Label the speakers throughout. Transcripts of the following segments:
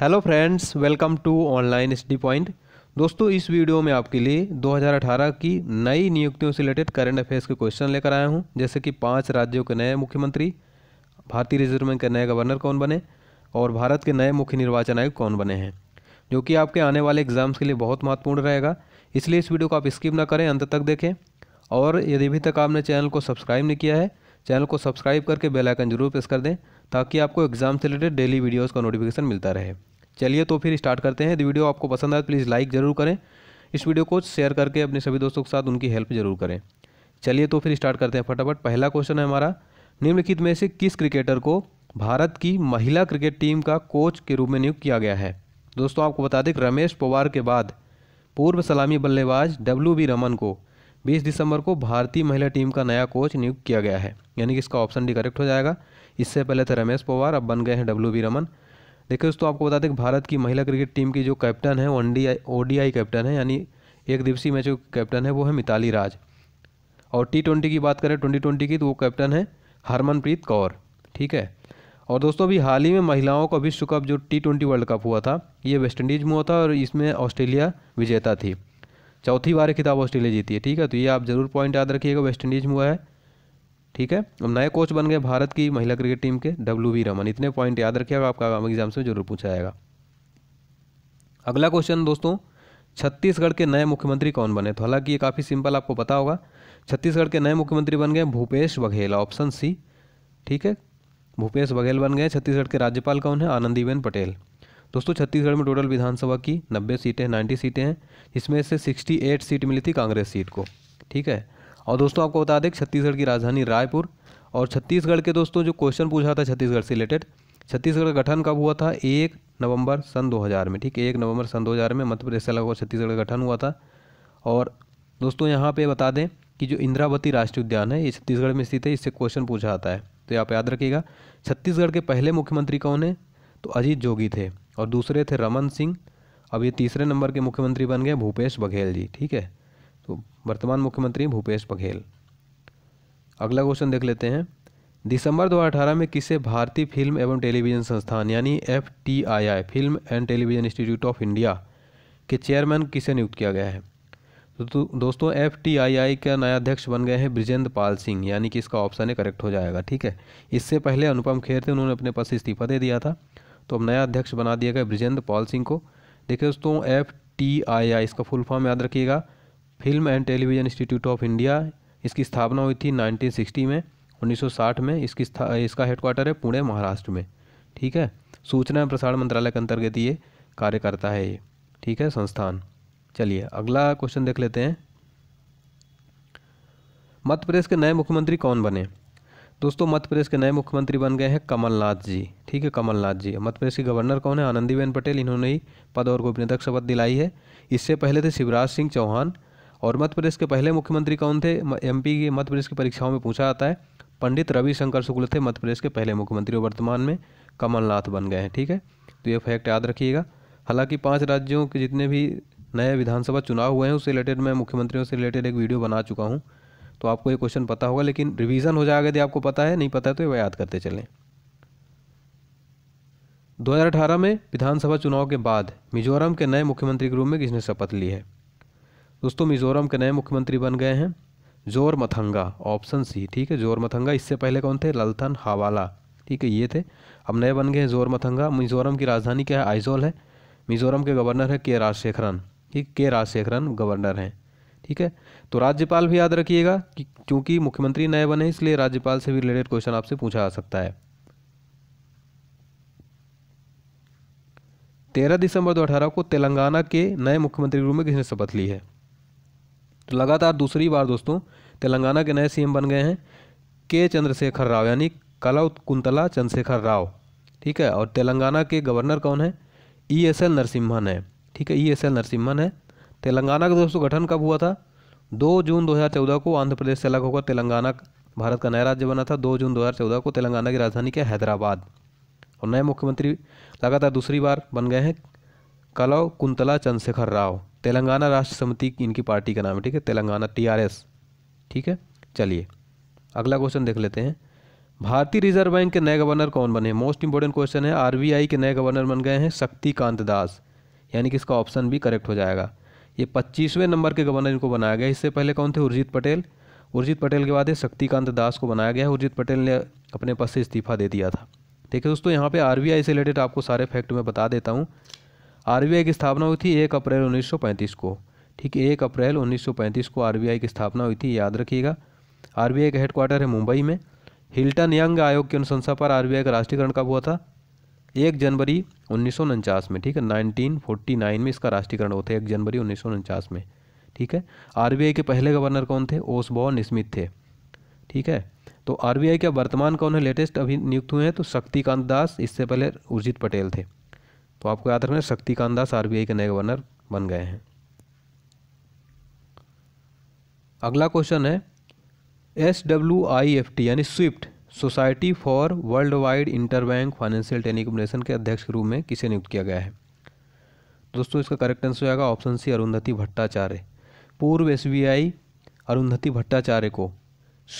Speaker 1: hello friends welcome to online study point दोस्तों इस video में आपके लिए 2018 की नई नियुक्तियों से रिलेटेड करंट अफेयर्स के क्वेश्चन लेकर आया हूं जैसे कि पांच राज्यों के नए मुख्यमंत्री भारतीय रिजर्व बैंक के नए गवर्नर कौन बने और भारत के नए मुख्य निर्वाचन आयुक्त कौन बने हैं जो कि आपके आने वाले एग्जाम्स के लिए बहुत महत्वपूर्ण रहेगा इसलिए इस वीडियो को आप स्किप ना करें अंत तक देखें और यदि अभी तक आपने चैनल को सब्सक्राइब नहीं किया है चैनल को सब्सक्राइब करके बेलाइकन जरूर प्रेस कर दें ताकि आपको एग्जाम से रिलेटेड डेली वीडियोज़ का नोटिफिकेशन मिलता रहे चलिए तो फिर स्टार्ट करते हैं वीडियो आपको पसंद आए प्लीज़ लाइक ज़रूर करें इस वीडियो को शेयर करके अपने सभी दोस्तों के साथ उनकी हेल्प जरूर करें चलिए तो फिर स्टार्ट करते हैं फटाफट पहला क्वेश्चन है हमारा निम्नलिखित में से किस क्रिकेटर को भारत की महिला क्रिकेट टीम का कोच के रूप में नियुक्त किया गया है दोस्तों आपको बता दें रमेश पवार के बाद पूर्व सलामी बल्लेबाज डब्ल्यू बी रमन को बीस दिसंबर को भारतीय महिला टीम का नया कोच नियुक्त किया गया है यानी कि इसका ऑप्शन डी करेक्ट हो जाएगा इससे पहले थे तो रमेश पवार अब बन गए हैं डब्ल्यू बी रमन देखिए दोस्तों आपको बता दें कि भारत की महिला क्रिकेट टीम की जो कैप्टन है डी ओडीआई कैप्टन है यानी एक दिवसीय मैच कैप्टन है वो है मिताली राज और टी ट्वेंटी की बात करें ट्वेंटी ट्वेंटी की तो वो कैप्टन है हरमनप्रीत कौर ठीक है और दोस्तों अभी हाल ही में महिलाओं का विश्व कप जो टी ट्वेंटी वर्ल्ड कप हुआ था ये वेस्टइंडीज़ में हुआ था और इसमें ऑस्ट्रेलिया विजेता थी चौथी बार खिताब ऑस्ट्रेलिया जीती है ठीक है तो ये आप जरूर पॉइंट याद रखिएगा वेस्ट इंडीज में हुआ है ठीक है अब नए कोच बन गए भारत की महिला क्रिकेट टीम के डब्ल्यू वी रमन इतने पॉइंट याद रखिएगा आपका आगामी एग्जाम से जरूर पूछा जाएगा अगला क्वेश्चन दोस्तों छत्तीसगढ़ के नए मुख्यमंत्री कौन बने तो हालांकि ये काफ़ी सिंपल आपको पता होगा छत्तीसगढ़ के नए मुख्यमंत्री बन गए भूपेश बघेल ऑप्शन सी ठीक है भूपेश बघेल बन गए छत्तीसगढ़ के राज्यपाल कौन है आनंदीबेन पटेल दोस्तों छत्तीसगढ़ में टोटल विधानसभा की नब्बे सीटें नाइन्टी सीटें हैं इसमें से सिक्सटी एट सीट मिली थी कांग्रेस सीट को ठीक है और दोस्तों आपको बता दें छत्तीसगढ़ की राजधानी रायपुर और छत्तीसगढ़ के दोस्तों जो क्वेश्चन पूछा था छत्तीसगढ़ से रिलेटेड छत्तीसगढ़ का गठन कब हुआ था एक नवंबर सन 2000 में ठीक है एक नवंबर सन 2000 में मध्य प्रदेश से अलग हुआ छत्तीसगढ़ का गठन हुआ था और दोस्तों यहाँ पे बता दें कि जो इंद्रावती राष्ट्रीय उद्यान है ये छत्तीसगढ़ में स्थित है इससे क्वेश्चन पूछा आता है तो आप याद रखिएगा छत्तीसगढ़ के पहले मुख्यमंत्री कौन है तो अजीत जोगी थे और दूसरे थे रमन सिंह अब ये तीसरे नंबर के मुख्यमंत्री बन गए भूपेश बघेल जी ठीक है तो वर्तमान मुख्यमंत्री भूपेश बघेल अगला क्वेश्चन देख लेते हैं दिसंबर 2018 में किसे भारतीय फिल्म एवं टेलीविज़न संस्थान यानी F film and television institute of India के चेयरमैन किसे नियुक्त किया गया है तो, तो दोस्तों एफ का नया अध्यक्ष बन गए हैं ब्रिजेंद्र पाल सिंह यानी कि इसका ऑप्शन है करेक्ट हो जाएगा ठीक है इससे पहले अनुपम खेर थे उन्होंने अपने पद से इस्तीफा दे दिया था तो अब नया अध्यक्ष बना दिया गया ब्रिजेंद्र पाल सिंह को देखिए दोस्तों एफ टी आई आई इसका फुल फॉर्म याद रखिएगा film and television institute of India इसकी स्थापना हुई थी 1960 में 1960 में इसकी इसका हेडक्वार्टर है पुणे महाराष्ट्र में ठीक है सूचना एवं प्रसारण मंत्रालय के अंतर्गत ये कार्य करता है ये ठीक है संस्थान चलिए अगला क्वेश्चन देख लेते हैं मध्य प्रदेश के नए मुख्यमंत्री कौन बने दोस्तों मध्य प्रदेश के नए मुख्यमंत्री बन गए हैं कमलनाथ जी ठीक है कमलनाथ जी मध्य प्रदेश के गवर्नर कौन है आनंदीबेन पटेल इन्होंने ही पद और गोपनीयता की शपथ दिलाई है इससे पहले थे शिवराज सिंह चौहान और मध्य प्रदेश के पहले मुख्यमंत्री कौन थे एमपी के मध्य प्रदेश की परीक्षाओं में पूछा जाता है पंडित रविशंकर शुक्ल थे मध्य प्रदेश के पहले मुख्यमंत्री और वर्तमान में कमलनाथ बन गए हैं ठीक है तो ये फैक्ट याद रखिएगा हालांकि पाँच राज्यों के जितने भी नए विधानसभा चुनाव हुए हैं उससे रिलेटेड मैं मुख्यमंत्रियों से रिलेटेड एक वीडियो बना चुका हूँ तो आपको ये क्वेश्चन पता होगा लेकिन रिवीजन हो जाएगा यदि आपको पता है नहीं पता है तो ये याद करते चलें 2018 में विधानसभा चुनाव के बाद मिजोरम के नए मुख्यमंत्री के रूप में किसने शपथ ली है दोस्तों मिजोरम के नए मुख्यमंत्री बन गए हैं जोर मथंगा ऑप्शन सी ठीक है जोर मथंगा इससे पहले कौन थे ललथन हवाला ठीक है ये थे अब नए बन गए हैं जोर मथंगा मिजोरम की राजधानी क्या है आइजोल है मिजोरम के गवर्नर है के राजशेखरन ठीक के राजशेखरन गवर्नर हैं ठीक है तो राज्यपाल भी याद रखिएगा कि क्योंकि मुख्यमंत्री नए बने इसलिए राज्यपाल से भी रिलेटेड क्वेश्चन आपसे पूछा जा सकता है तेरह दिसंबर 2018 को तेलंगाना के नए मुख्यमंत्री रूप में किसने शपथ ली है तो लगातार दूसरी बार दोस्तों तेलंगाना के नए सीएम बन गए हैं के चंद्रशेखर राव यानी कला कुंतला चंद्रशेखर राव ठीक है और तेलंगाना के गवर्नर कौन है ई एस एल नरसिम्हन है ठीक है ई एस एल नरसिम्हन है तेलंगाना का दोस्तों गठन कब हुआ था दो जून 2014 को आंध्र प्रदेश से अलग होकर तेलंगाना भारत का नया राज्य बना था दो जून 2014 को तेलंगाना की राजधानी क्या हैदराबाद और नए मुख्यमंत्री लगातार दूसरी बार बन गए हैं कलव कुंतला चंद्रशेखर राव तेलंगाना राष्ट्र समिति इनकी पार्टी का नाम है ठीक है तेलंगाना एस ठीक है चलिए अगला क्वेश्चन देख लेते हैं भारतीय रिजर्व बैंक के नए गवर्नर कौन बने मोस्ट इंपॉर्टेंट क्वेश्चन है आरबीआई के नए गवर्नर बन गए हैं शक्तिकांत दास यानी कि इसका ऑप्शन भी करेक्ट हो जाएगा ये पच्चीसवें नंबर के गवर्नर इनको बनाया गया इससे पहले कौन थे उर्जित पटेल उर्जित पटेल के बाद शक्तिकांत दास को बनाया गया उर्जित पटेल ने अपने पद से इस्तीफा दे दिया था ठीक है दोस्तों यहाँ पे आरबीआई से रिलेटेड आपको सारे फैक्ट मैं बता देता हूँ आरबीआई की स्थापना हुई थी एक अप्रैल 1935 को ठीक है एक अप्रैल 1935 को आरबीआई की स्थापना हुई थी याद रखिएगा आरबीआई का हेडक्वार्टर है मुंबई में हिल्टन यंग आयोग की अनुशंसा पर आर का राष्ट्रीयकरण कब हुआ था एक जनवरी उन्नीस में ठीक है 1949 में इसका राष्ट्रीयकरण होता है एक जनवरी उन्नीस में ठीक है आरबीआई के पहले गवर्नर कौन थे ओसबॉर्न स्मिथ थे ठीक है तो आरबीआई के वर्तमान कौन है लेटेस्ट अभी नियुक्त हुए हैं तो शक्तिकांत दास इससे पहले उर्जित पटेल थे तो आपको याद रखना शक्तिकांत दास आर के नए गवर्नर बन गए हैं अगला क्वेश्चन है S W I F T यानी SWIFT society for world wide interbank financial telecommunication के अध्यक्ष के रूप में किसे नियुक्त किया गया है दोस्तों इसका करेक्ट आंसर हो जाएगा ऑप्शन सी अरुंधति भट्टाचार्य पूर्व एस अरुंधति भट्टाचार्य को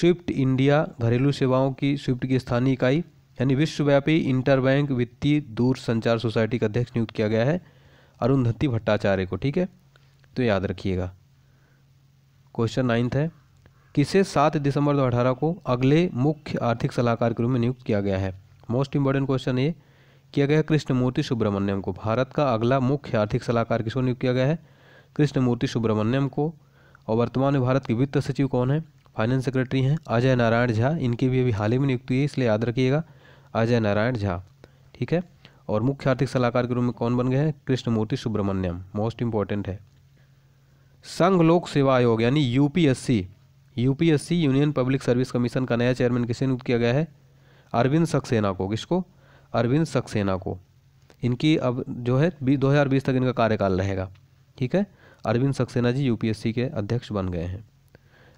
Speaker 1: स्विफ्ट इंडिया घरेलू सेवाओं की स्विफ्ट की स्थानीय इकाई यानी विश्वव्यापी इंटरबैंक वित्तीय दूर संचार सोसाइटी का अध्यक्ष नियुक्त किया गया है अरुंधति भट्टाचार्य को ठीक है तो याद रखिएगा क्वेश्चन नाइन्थ है किसे सात दिसंबर दो को अगले मुख्य आर्थिक सलाहकार के रूप में नियुक्त किया गया है मोस्ट इंपॉर्टेंट क्वेश्चन ये किया गया कृष्णमूर्ति सुब्रमण्यम को भारत का अगला मुख्य आर्थिक सलाहकार किसको नियुक्त किया गया है कृष्णमूर्ति सुब्रमण्यम को और वर्तमान में भारत के वित्त सचिव कौन है फाइनेंस सेक्रेटरी हैं अजय नारायण झा इनकी भी अभी हाल ही में नियुक्ति हुई है इसलिए याद रखिएगा अजय नारायण झा ठीक है और मुख्य आर्थिक सलाहकार के रूप में कौन बन गए हैं कृष्णमूर्ति सुब्रमण्यम मोस्ट इंपॉर्टेंट है संघ लोक सेवा आयोग यानी UPSC UPSC union public service commission का नया चेयरमैन किसे नियुक्त किया गया है अरविंद सक्सेना को किसको अरविंद सक्सेना को इनकी अब जो है दो हज़ार बीस तक इनका कार्यकाल रहेगा ठीक है अरविंद सक्सेना जी यूपीएससी के अध्यक्ष बन गए हैं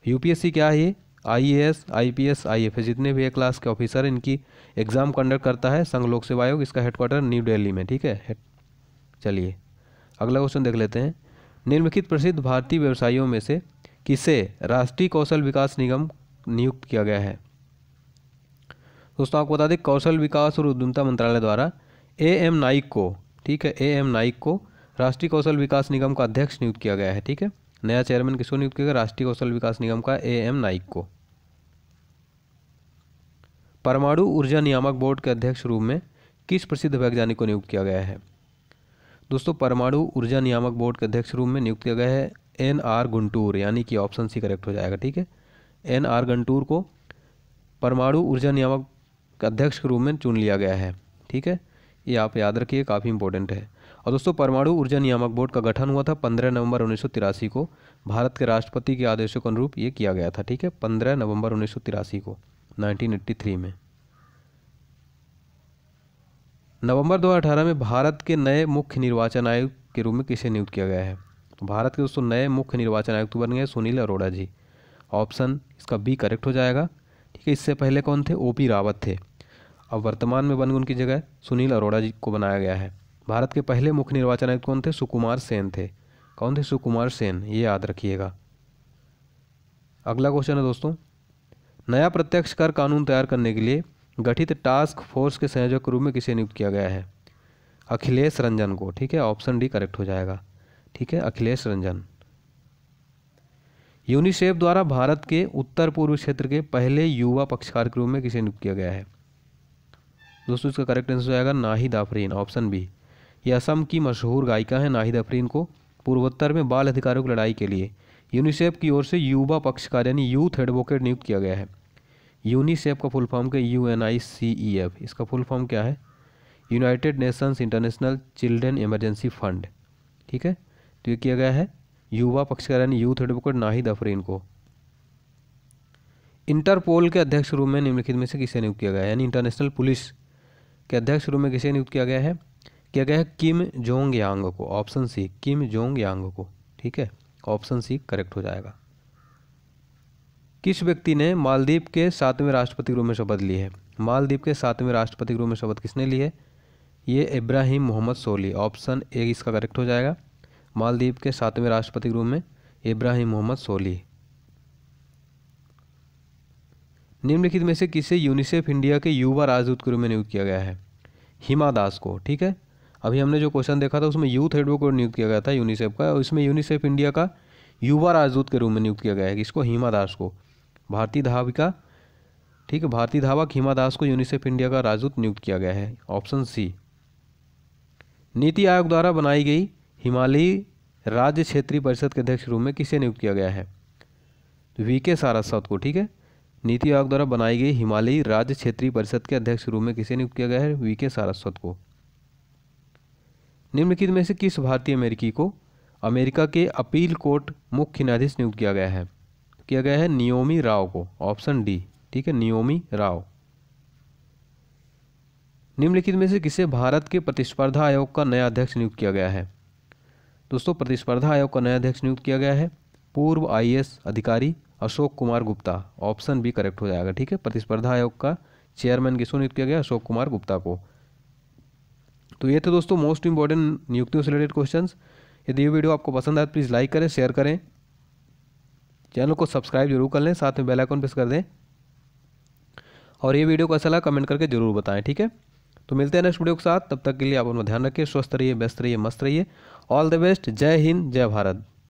Speaker 1: यूपीएससी क्या है ये एस आई एफ जितने भी ए क्लास के ऑफिसर इनकी एग्ज़ाम कंडक्ट करता है संघ लोक सेवा आयोग इसका हेडक्वार्टर न्यू दिल्ली में ठीक है चलिए अगला क्वेश्चन देख लेते हैं निम्नलिखित प्रसिद्ध भारतीय व्यवसायियों में से किसे राष्ट्रीय कौशल विकास निगम नियुक्त किया गया है दोस्तों आपको बता दें कौशल विकास और उद्यमता मंत्रालय द्वारा ए एम नाइक को ठीक है ए एम नाइक को राष्ट्रीय कौशल विकास निगम का अध्यक्ष नियुक्त किया गया है ठीक है नया चेयरमैन किसको नियुक्त किया गया राष्ट्रीय कौशल विकास निगम का ए एम नाइक को परमाणु ऊर्जा नियामक बोर्ड के अध्यक्ष रूप में किस प्रसिद्ध वैज्ञानिक को नियुक्त किया गया है दोस्तों परमाणु ऊर्जा नियामक बोर्ड के अध्यक्ष रूप में नियुक्त किया गया है एन आर गुंटूर यानी कि ऑप्शन सी करेक्ट हो जाएगा ठीक है एन आर गंटूर को परमाणु ऊर्जा नियामक अध्यक्ष के रूप में चुन लिया गया है ठीक है ये आप याद रखिए काफ़ी इंपॉर्टेंट है और दोस्तों परमाणु ऊर्जा नियामक बोर्ड का गठन हुआ था 15 नवंबर उन्नीस को भारत के राष्ट्रपति के आदेशों के अनुरूप ये किया गया था ठीक है 15 नवंबर उन्नीस को 1983 में नवंबर 2018 में भारत के नए मुख्य निर्वाचन आयुक्त के रूप में किसे नियुक्त किया गया है तो भारत के दोस्तों नए मुख्य निर्वाचन आयुक्त बन गए सुनील अरोड़ा जी ऑप्शन इसका बी करेक्ट हो जाएगा ठीक है इससे पहले कौन थे ओ पी रावत थे अब वर्तमान में बन गए उनकी जगह सुनील अरोड़ा जी को बनाया गया है भारत के पहले मुख्य निर्वाचन आयुक्त कौन थे सुकुमार सेन थे कौन थे सुकुमार सेन ये याद रखिएगा अगला क्वेश्चन है दोस्तों नया प्रत्यक्ष कर कानून तैयार करने के लिए गठित टास्क फोर्स के संयोजक के रूप में किसे नियुक्त किया गया है अखिलेश रंजन को ठीक है ऑप्शन डी करेक्ट हो जाएगा ठीक है अखिलेश रंजन यूनिसेफ द्वारा भारत के उत्तर पूर्व क्षेत्र के पहले युवा पक्षकार के रूप में किसे नियुक्त किया गया है दोस्तों इसका करेक्ट आंसर आएगा नाहिद आफरीन ऑप्शन बी ये असम की मशहूर गायिका है नाहिद आफरीन को पूर्वोत्तर में बाल अधिकारों की लड़ाई के लिए यूनिसेफ की ओर से युवा पक्षकार यानी यूथ एडवोकेट नियुक्त किया गया है यूनिसेफ का फुल फॉर्म के U N I C E F इसका फुल फॉर्म क्या है united nations international children emergency fund ठीक है तो ये किया गया है युवा पक्षकार यानी यूथ एडवोकेट नाहिद अफरीन को इंटरपोल के अध्यक्ष रूप में निम्नलिखित में से किसे नियुक्त किया गया है यानी इंटरनेशनल पुलिस के अध्यक्ष रूप में किसे नियुक्त किया गया है किया गया है किम जोंग यांग को ऑप्शन सी किम जोंग यांग को ठीक है ऑप्शन सी करेक्ट हो जाएगा किस व्यक्ति ने मालदीप के सातवें राष्ट्रपति रूप में शपथ ली है मालदीप के सातवें राष्ट्रपति रूप में शपथ किसने ली है ये इब्राहिम मोहम्मद सोली ऑप्शन ए इसका करेक्ट हो जाएगा मालदीव के सातवें राष्ट्रपति के रूप में इब्राहिम मोहम्मद सोली निम्नलिखित में से किसे यूनिसेफ इंडिया के युवा राजदूत के रूप में नियुक्त किया गया है हिमा दास को ठीक है अभी हमने जो क्वेश्चन देखा था उसमें यूथ एडवोकेट को नियुक्त किया गया था यूनिसेफ का और इसमें यूनिसेफ इंडिया का युवा राजदूत के रूप में नियुक्त किया गया है इसको हिमा दास को भारतीय धाविका ठीक है भारतीय धावक हिमा दास को यूनिसेफ इंडिया का राजदूत नियुक्त किया गया है ऑप्शन सी नीति आयोग द्वारा बनाई गई हिमालयी राज्य क्षेत्रीय परिषद के अध्यक्ष रूप में किसे नियुक्त किया गया है वी के सारस्वत को ठीक है नीति आयोग द्वारा बनाई गई हिमालयी राज्य क्षेत्रीय परिषद के अध्यक्ष रूप में किसे नियुक्त किया गया है वी के सारस्वत को निम्नलिखित में से किस भारतीय अमेरिकी को अमेरिका के अपील कोर्ट मुख्य न्यायाधीश नियुक्त किया गया है किया गया है नियोमी राव को ऑप्शन डी ठीक है नियोमी राव निम्नलिखित में से किसे भारत के प्रतिस्पर्धा आयोग का नया अध्यक्ष नियुक्त किया गया है दोस्तों प्रतिस्पर्धा आयोग का नया अध्यक्ष नियुक्त किया गया है पूर्व आईएएस अधिकारी Ashok Kumar Gupta option B correct हो जाएगा ठीक है प्रतिस्पर्धा आयोग का चेयरमैन किसको नियुक्त किया गया अशोक कुमार गुप्ता को तो ये थे दोस्तों मोस्ट इंपॉर्टेंट नियुक्तियों से रिलेटेड क्वेश्चन यदि ये वीडियो आपको पसंद आए प्लीज़ तो लाइक करें शेयर करें चैनल को सब्सक्राइब जरूर कर लें साथ में बेल आइकन प्रेस कर दें और ये वीडियो कैसा अच्छा लगा कमेंट करके ज़रूर बताएं ठीक है तो मिलते हैं नेक्स्ट वीडियो के साथ तब तक के लिए आप अपना ध्यान रखिए स्वस्थ रहिए व्यस्त रहिए मस्त रहिए ऑल द बेस्ट जय हिंद जय भारत